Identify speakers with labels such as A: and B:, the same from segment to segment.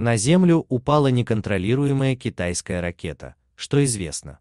A: На Землю упала неконтролируемая китайская ракета, что известно.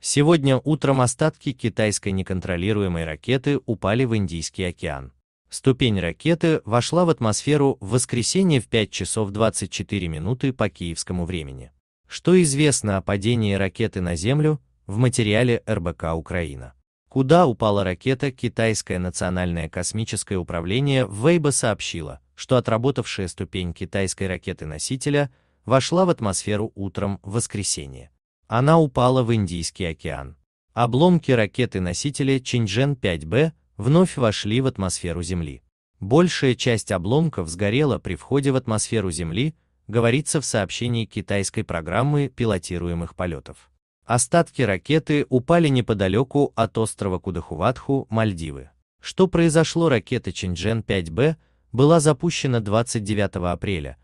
A: Сегодня утром остатки китайской неконтролируемой ракеты упали в Индийский океан. Ступень ракеты вошла в атмосферу в воскресенье в 5 часов 24 минуты по киевскому времени. Что известно о падении ракеты на Землю в материале РБК «Украина». Куда упала ракета, китайское национальное космическое управление Вейба сообщило, что отработавшая ступень китайской ракеты-носителя вошла в атмосферу утром в воскресенье. Она упала в Индийский океан. Обломки ракеты-носителя Чинжен-5Б вновь вошли в атмосферу Земли. Большая часть обломков сгорела при входе в атмосферу Земли, говорится в сообщении китайской программы пилотируемых полетов. Остатки ракеты упали неподалеку от острова Кудахуватху, Мальдивы. Что произошло ракета Чинжен-5Б, была запущена 29 апреля.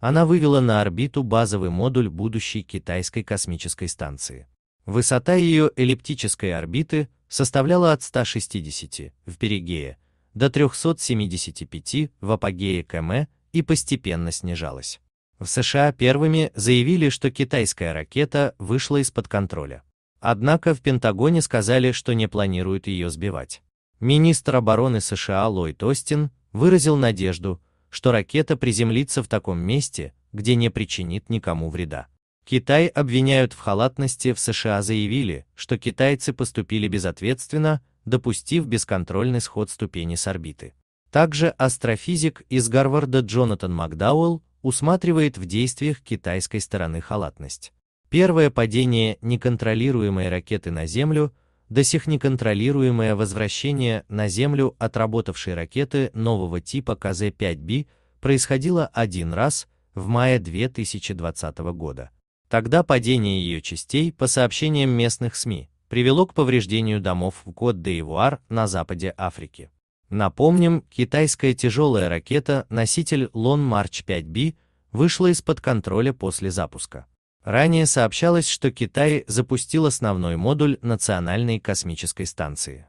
A: Она вывела на орбиту базовый модуль будущей китайской космической станции. Высота ее эллиптической орбиты составляла от 160 в перигее до 375 в апогее КМ и постепенно снижалась. В США первыми заявили, что китайская ракета вышла из-под контроля. Однако в Пентагоне сказали, что не планируют ее сбивать. Министр обороны США Ллойд Остин выразил надежду, что ракета приземлится в таком месте, где не причинит никому вреда. Китай обвиняют в халатности, в США заявили, что китайцы поступили безответственно, допустив бесконтрольный сход ступени с орбиты. Также астрофизик из Гарварда Джонатан Макдауэлл усматривает в действиях китайской стороны халатность. Первое падение неконтролируемой ракеты на Землю – до сих неконтролируемое возвращение на Землю отработавшей ракеты нового типа кз 5 б происходило один раз в мае 2020 года. Тогда падение ее частей, по сообщениям местных СМИ, привело к повреждению домов в Кот-де-Ивуар на западе Африки. Напомним, китайская тяжелая ракета-носитель Лон Марч 5B вышла из-под контроля после запуска. Ранее сообщалось, что Китай запустил основной модуль Национальной космической станции.